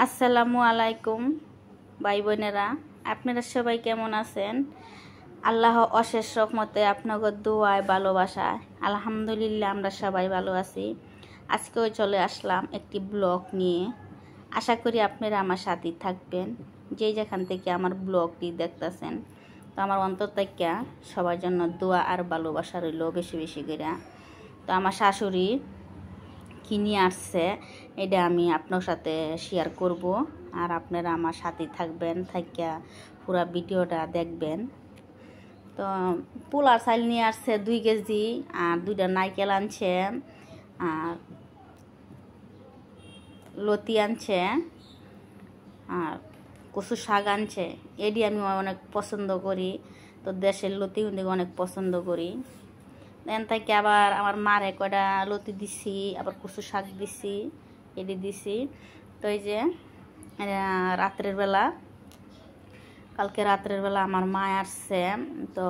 আসসালামু আলাইকুম ভাই বোনেরা আপনারা সবাই কেমন আছেন আল্লাহ অশেষ রকমতে আপনাদের দোয়ায় ভালোবাসায় আলহামদুলিল্লাহ আমরা সবাই ভালো আছি আজকেও চলে আসলাম একটি ব্লগ নিয়ে আশা করি আপনারা আমার সাথে থাকবেন যে যেখান থেকে আমার ব্লগটি দেখতেছেন তো আমার অন্তর থেকে সবার জন্য দোয়া আর ভালোবাসা রইল বেশি বেশি করে তো আমার শাশুড়ি কিনে আসছে এটা আমি আপনার সাথে শেয়ার করব আর আপনারা আমার সাথে থাকবেন থাকিয়া পুরা ভিডিওটা দেখবেন তো পোলার সাইল নিয়ে আসছে দুই কেজি আর দুইটা নাইকেল আনছে আর লতি আনছে আর কচু শাক আনছে এটি আমি অনেক পছন্দ করি তো দেশের লতি অনেক পছন্দ করি দেন থেকে আবার আমার মারে কয়টা লতি দিছি আবার কচু শাক দিছি এদি দিছি তো এই যে রাত্রের বেলা কালকে রাত্রের বেলা আমার মা আসছে তো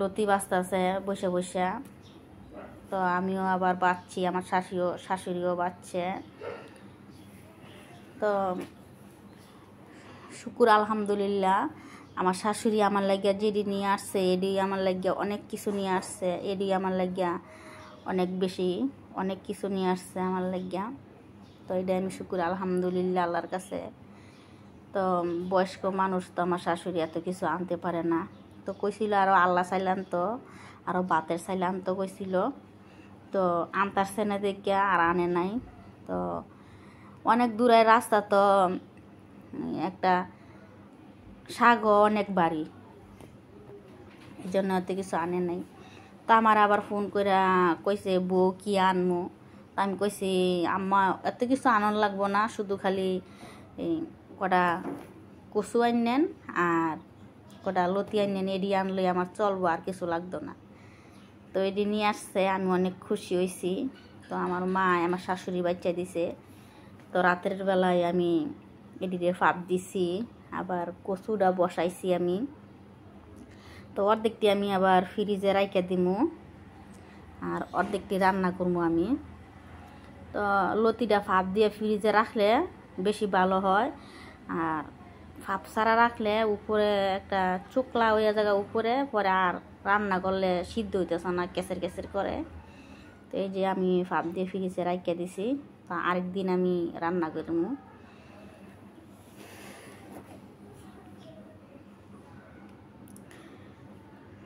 লতি বাঁচতেছে বসে বসে তো আমিও আবার বাঁচছি আমার শাশুড়িও শাশুড়িও বাঁচছে তো শুকুর আলহামদুলিল্লাহ আমার শাশুড়ি আমার লাগিয়া যেডি নিয়ে আসছে এডি আমার লাগিয়া অনেক কিছু নিয়ে আসছে এডি আমার লাগিয়া অনেক বেশি অনেক কিছু নিয়ে আসছে আমার লাগিয়া তো এটা আমি শুকুর আলহামদুলিল্লাহ আল্লাহর কাছে তো বয়স্ক মানুষ তো আমার শাশুড়ি এত কিছু আনতে পারে না তো কইছিল আরও আল্লাহ চাইলাম তো আরও বাতের চাইলাম তো কইছিল তো আনতার সেনে দেখে আর আনে নাই তো অনেক দূরের রাস্তা তো একটা শাকও অনেক বাড়ি এই জন্য অত কিছু আনে নাই তা আমার আবার ফোন করে কইছে বউ কি আনবো তা আমি কইছি আম্মা এত কিছু আনন লাগবো না শুধু খালি কটা কচু নেন আর কটা লতি নেন এডি আনলে আমার চলবো আর কিছু লাগতো না তো এডি নিয়ে আসছে আমি অনেক খুশি হয়েছি তো আমার মা আমার শাশুড়ি বাচ্চা দিছে তো রাতের বেলায় আমি এডিতে ফাপ দিছি আবার কচুটা বসাইছি আমি তো অর্ধেকটি আমি আবার ফ্রিজে রাইকে দিব আর অর্ধেকটি রান্না করবো আমি তো লতিটা ফাপ দিয়ে ফ্রিজে রাখলে বেশি ভালো হয় আর ফাপ সারা রাখলে উপরে একটা চুকলা ওই জায়গা উপরে পরে আর রান্না করলে সিদ্ধ হইতেছে না কেসের কেসের করে তো এই যে আমি ফাপ দিয়ে ফ্রিজে রাইকে দিছি তা আরেকদিন আমি রান্না করবো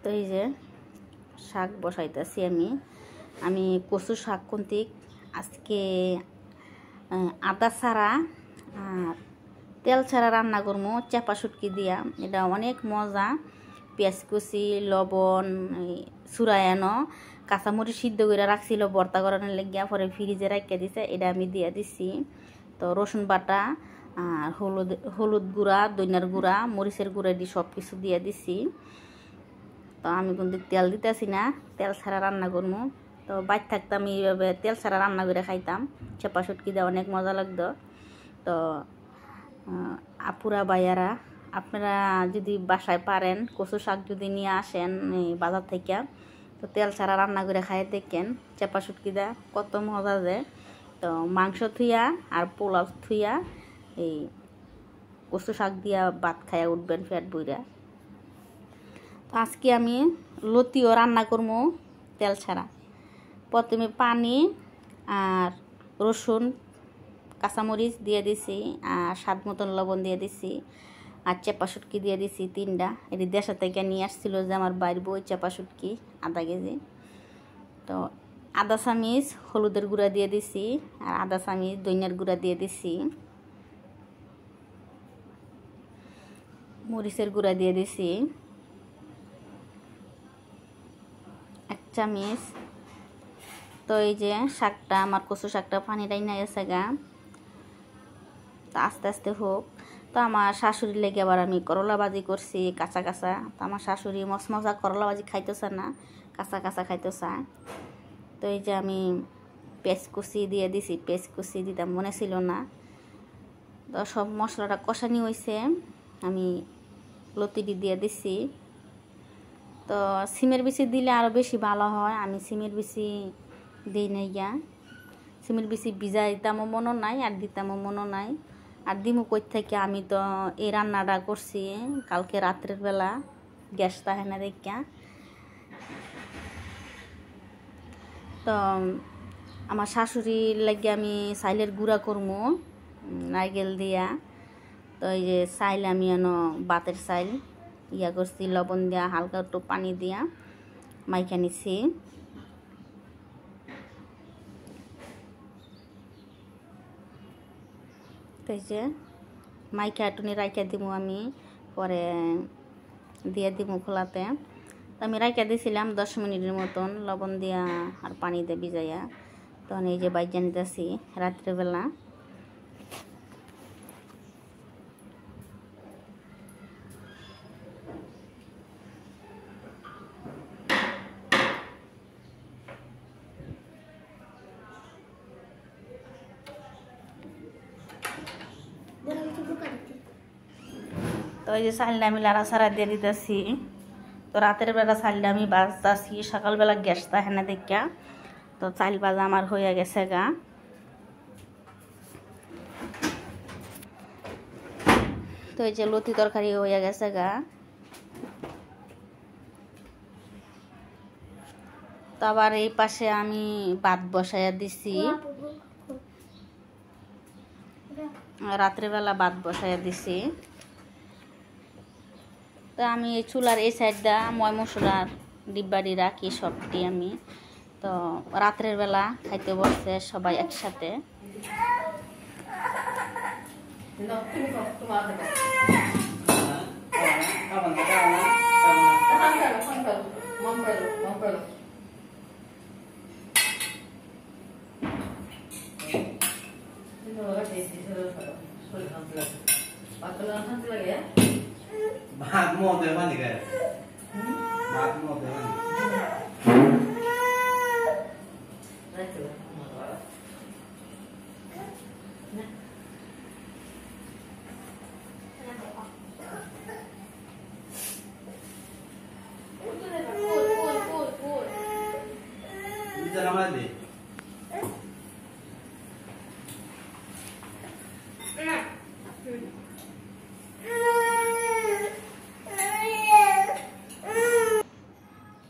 তো এই যে শাক বসাইতেছি আমি আমি কচু শাক কন্তিক আজকে আদা ছাড়া আর তেল ছাড়া রান্না করবো চাপা শুটকি দিয়া এটা অনেক মজা পেঁয়াজ কুচি লবণ সুরায়ানো কাঁচামরি সিদ্ধ করে রাখছিল বর্তা করানোর লেগিয়া পরে ফ্রিজে রাখিয়া দিছে এটা আমি দিয়া দিছি তো রসুন বাটা আর হলুদ হলুদ গুঁড়া দইনার গুঁড়া মরিচের গুঁড়া দিয়ে সব কিছু দিয়ে দিছি তো আমি কিন্তু তেল দিতেছি না তেল ছাড়া রান্না করবো তো বাইর থাকতাম এইভাবে তেল ছাড়া রান্না করে খাইতাম চেপা সুটকি দেওয়া অনেক মজা লাগতো তো আপুরা বাইয়ারা আপনারা যদি বাসায় পারেন কচু শাক যদি নিয়ে আসেন বাজার থেকে তো তেল ছাড়া রান্না করে খাই দেখেন চেপা সুটকি দেয় কত মজা যে তো মাংস থুইয়া আর পোলাও থুইয়া এই কচু শাক দিয়া ভাত খাইয়া উঠবেন ফ্যাট বইরা আজকে আমি লতিও রান্না করবো তেল ছাড়া প্রথমে পানি আর রসুন কাঁচামরিচ দিয়ে দিছি আর স্বাদ মতন লবণ দিয়ে দিছি আর চেপা শুটকি দিয়ে দিছি তিনটা এটি দেশা থেকে নিয়ে আসছিল যে আমার বাইর বই চেপা শুটকি আধা কেজি তো আদা চামিচ হলুদের গুঁড়া দিয়ে দিছি আর আদা চামিচ দইনার গুঁড়া দিয়ে দিছি মরিচের গুঁড়া দিয়ে দিছি চামিচ তো এই যে শাকটা আমার কচু শাকটা পানি নাই গেছে গা তো আস্তে আস্তে হোক তো আমার শাশুড়ি লেগে আবার আমি করলা বাজি করছি কাঁচা কাঁচা তো আমার শাশুড়ি মশমশা করলা বাজি খাইতেছে না কাঁচা কাঁচা খাইতেছে তো এই যে আমি কুচি দিয়ে দিছি কুচি দিতাম মনে ছিল না তো সব মশলাটা কষানি হয়েছে আমি লতিটি দিয়ে দিছি তো সিমের বিচি দিলে আরও বেশি ভালো হয় আমি সিমের বিচি দিই নাই গিয়া সিমের বিচি ভিজা দিতামও মনও নাই আর দিতামও মনও নাই আর দিমু কই থেকে আমি তো এই রান্নাটা করছি কালকে রাত্রের বেলা গ্যাস তাহে না দেখা তো আমার শাশুড়ির লাগে আমি সাইলের গুঁড়া করমু নারকেল দিয়া তো এই যে সাইল আমি এনো বাতের সাইল ইয়া করছি লবণ দেওয়া হালকা একটু পানি দিয়া মাইখা নিছি যে মাইকা টুনি রাইকা দিব আমি পরে দিয়ে দিব খোলাতে তো আমি রাইকা দিয়েছিলাম দশ মিনিটের মতন লবণ দিয়া আর পানি দিয়ে যাইয়া তখন এই যে বাইজানি দিয়েছি রাত্রিবেলা এই যে সাইলটা আমি লাড়া সারা দিয়ে দিতেছি তো রাতের বেলা চাইলটা আমি বাজতেছি সকালবেলা গ্যাসটা থাকে দেখা তো চাইল বাজা আমার হয়ে গেছে গা তো এই যে লতি তরকারি হয়ে গেছে গা তো আবার এই পাশে আমি বাদ বসাইয়া দিছি রাত্রেবেলা বাদ বসাইয়া দিছি তো আমি এই চুলার এই সাইডটা ময় মশলার ডিব্বাডি রাখি সবটি আমি তো রাত্রের বেলা খাইতে বসছে সবাই একসাথে পাতলা লাগে महात्मा होते बन गए महात्मा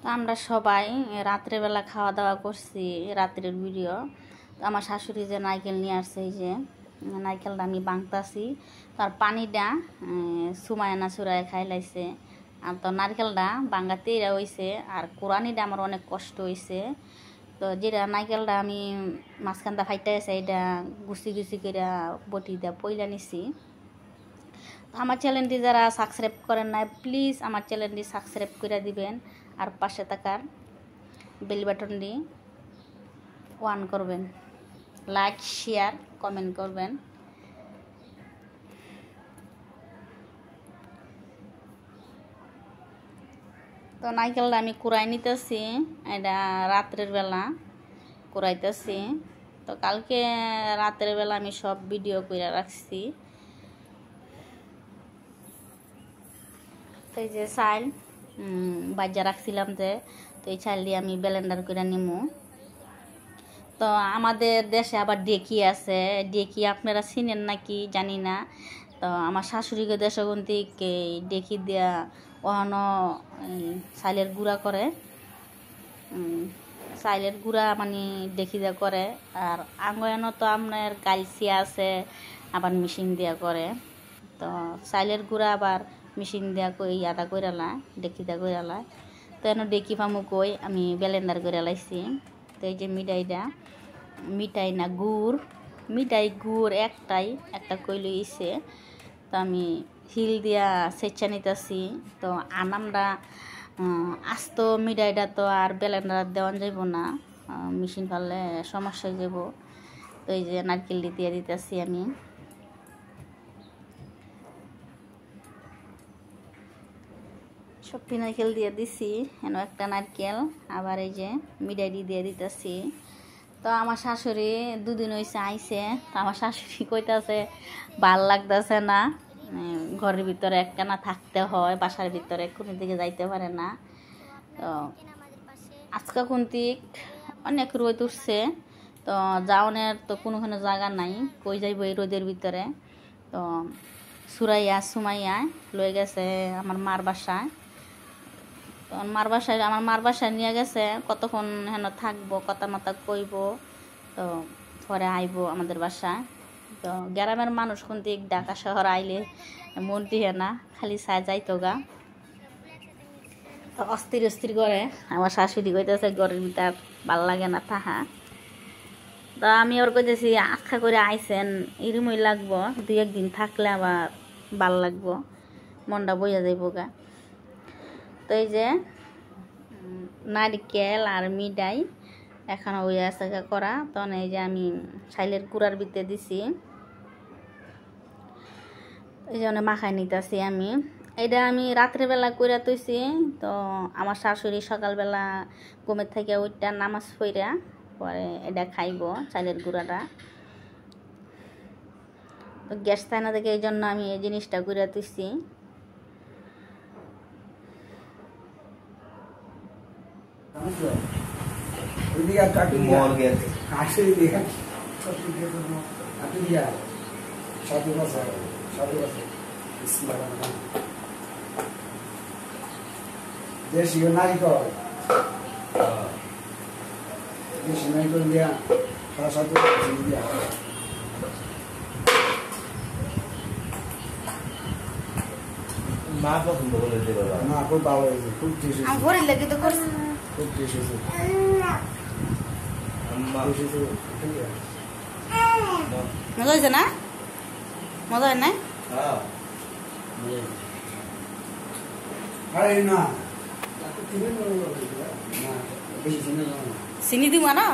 তো আমরা সবাই রাত্রেবেলা খাওয়া দাওয়া করছি রাত্রের ভিডিও তো আমার শাশুড়ি যে নাইকেল নিয়ে আসছে এই যে নাইকেলটা আমি বাঁকতাছি তার পানিটা সুমায়না সুরায় খাইলাইছে আর তো নারকেলটা বাঙ্গাতেই হয়েছে আর কোরআনিটা আমার অনেক কষ্ট হয়েছে তো যেটা নারকেলটা আমি মাঝখানটা ফাইটাইছে আছে এটা গুছি গুছি করে বটি দিয়ে পইলা নিছি আমার চ্যানেলটি যারা সাবস্ক্রাইব করেন নাই প্লিজ আমার চ্যানেলটি সাবস্ক্রাইব করে দিবেন আর পাশে থাকার বেল বাটনটি ওয়ান করবেন লাইক শেয়ার কমেন্ট করবেন তো নাইকেলটা আমি কুড়াই নিতেছি এটা রাত্রের বেলা কুড়াইতেছি তো কালকে রাতের বেলা আমি সব ভিডিও করে রাখছি তো এই যে চাল বাজার রাখছিলাম যে তো এই চাল দিয়ে আমি ব্যালেন্ডার করে নিমু তো আমাদের দেশে আবার ডেকি আছে ডেকি আপনারা চিনেন নাকি জানি না তো আমার শাশুড়িকে দেশগন্তিক ডেকি দেওয়া অহন চাইলের গুঁড়া করে চাইলের গুঁড়া মানে ডেকি দেওয়া করে আর আঙ্গয়ানো তো আপনার গালসিয়া আছে আবার মেশিন দেওয়া করে তো চাইলের গুঁড়া আবার মেশিন দেওয়া কই আদা করালা ডেকি দা করালা তো এন ডেকি পামু কই আমি বেলেন্ডার করে লাইছি তো এই যে মিঠাইটা মিঠাই না গুড় মিঠাই গুড় একটাই একটা কই লইছে তো আমি হিল দিয়া স্বেচ্ছা নিতেছি তো আনামরা আস্ত মিঠাইটা তো আর ব্লেন্ডার দেওয়া যাইব না মেশিন পালে সমস্যা যাব তো এই যে নারকেল দিয়ে দিতেছি আমি সব পিনাকেল দিয়ে দিছি এন একটা নারকেল আবার এই যে মিডাইডি দিয়ে দিতেছি তো আমার শাশুড়ি দুদিন হয়েছে আইসে তো আমার শাশুড়ি কইতেছে ভাল লাগতেছে না মানে ঘরের ভিতরে একখানা থাকতে হয় বাসার ভিতরে কোনো দিকে যাইতে পারে না তো আজকে কুন্তিক অনেক রোদ উঠছে তো যাওনের তো কোনো কোনো জায়গা নাই কই যাইব এই রোদের ভিতরে তো সুরাইয়া সুমাইয়া লয়ে গেছে আমার মার বাসায় তখন মার বাসায় আমার মার বাসায় নিয়ে গেছে কতক্ষণ হেন থাকবো কথা মতা কইব তো পরে আইব আমাদের বাসায় তো গ্রামের মানুষ কোন দিক ঢাকা শহর আইলে মন দিয়ে না খালি চা যাইতো গা তো অস্থির অস্থির করে আমার শাশুড়ি কইতেছে ঘরের ভিতর ভাল লাগে না তাহা তো আমি ওর কইতেছি আখা করে আইসেন এরমই লাগবো দুই একদিন থাকলে আবার ভাল লাগবো মনটা বইয়া যাইব গা তো এই যে নারিকেল আর মিডাই এখন ওই আছে করা তখন এই যে আমি সাইলের কুড়ার ভিতরে দিছি এই জন্য মাখায় নিতেছি আমি এটা আমি রাত্রেবেলা কইরা তুইছি তো আমার শাশুড়ি সকালবেলা ঘুমের থেকে ওইটা নামাজ ফইরা পরে এটা খাইব চালের গুঁড়াটা তো গ্যাস তাই না এই জন্য আমি এই জিনিসটা কইরা তুইছি ওইদিকে কাটুরিয়া কাটুরিয়া কাটুরিয়া সাধু ভাষা সাধু ভাষা দেশীয় নারিকল দেশীয় নারিকল দিয়া সারা সাথে দিয়া মা পছন্দ করে দেবে মা খুব ভালো হয়েছে খুব আমি ঘরের লাগে তো করছি মজা হয়েছে না মজা হয় না চিনি দিবা না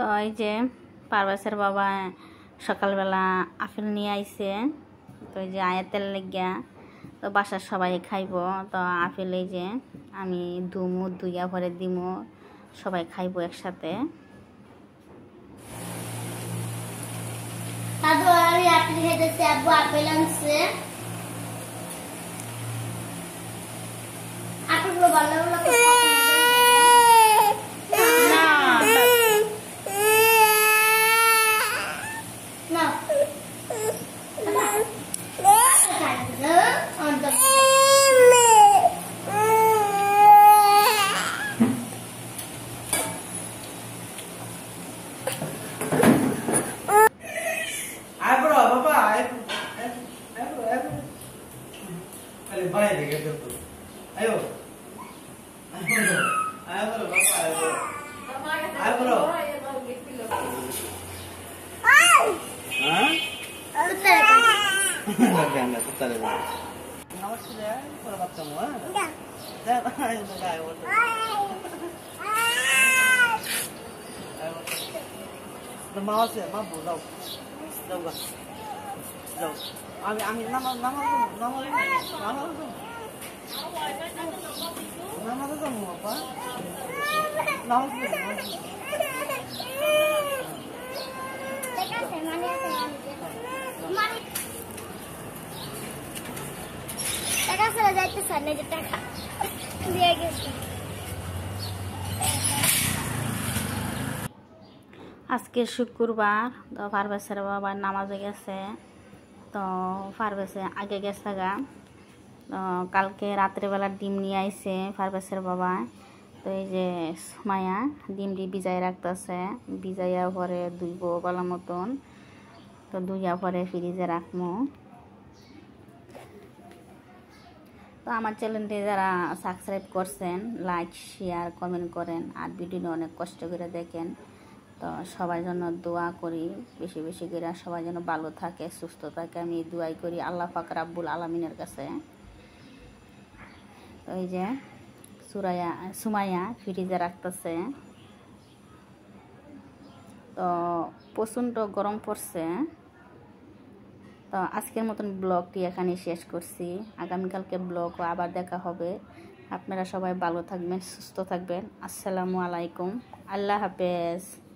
তো এই যে পারবাসের বাবা সকালবেলা আপেল নিয়ে আইসে তো এই যে আয়া তেল লেগিয়া তো বাসার সবাই খাইব তো আপেল এই যে আমি দুমু দুইয়া ভরে দিমু সবাই খাইব একসাথে আপেল আপেল ভালো ভালো ಅಲ್ಲಿ ಬಾಯಲ್ಲಿ ಗೆದ್ದು ಅಯ್ಯೋ ಆಯ್ಬರು ಆಯ್ಬರು ಮಾವಸ ಮಾ ಬೋ ದೌ ದೌಗ ದೌ আমি আমি নামাজ আজকে শুক্রবার বাবার নামাজে গেছে তো ফারবেসে আগে গেছে তো কালকে রাত্রেবেলা ডিম নিয়ে আইসে ফারবেসের বাবা তো এই যে মায়া ডিমটি বিজায় রাখতেছে বিজাইয়া পরে ধুইব বলার মতন তো দুইয়া পরে ফ্রিজে রাখবো তো আমার চ্যানেলটি যারা সাবস্ক্রাইব করছেন লাইক শেয়ার কমেন্ট করেন আর ভিডিও অনেক কষ্ট করে দেখেন তো সবাই যেন দোয়া করি বেশি বেশি করে সবাই যেন ভালো থাকে সুস্থ থাকে আমি দোয়াই করি আল্লাহ পাক রাব্বুল আলমিনের কাছে ওই যে সুরাইয়া সুমাইয়া ফ্রিজে রাখতেছে তো প্রচণ্ড গরম পড়ছে তো আজকের মতন ব্লগটি এখানে শেষ করছি আগামীকালকে ব্লগও আবার দেখা হবে আপনারা সবাই ভালো থাকবেন সুস্থ থাকবেন আসসালামু আলাইকুম আল্লাহ হাফেজ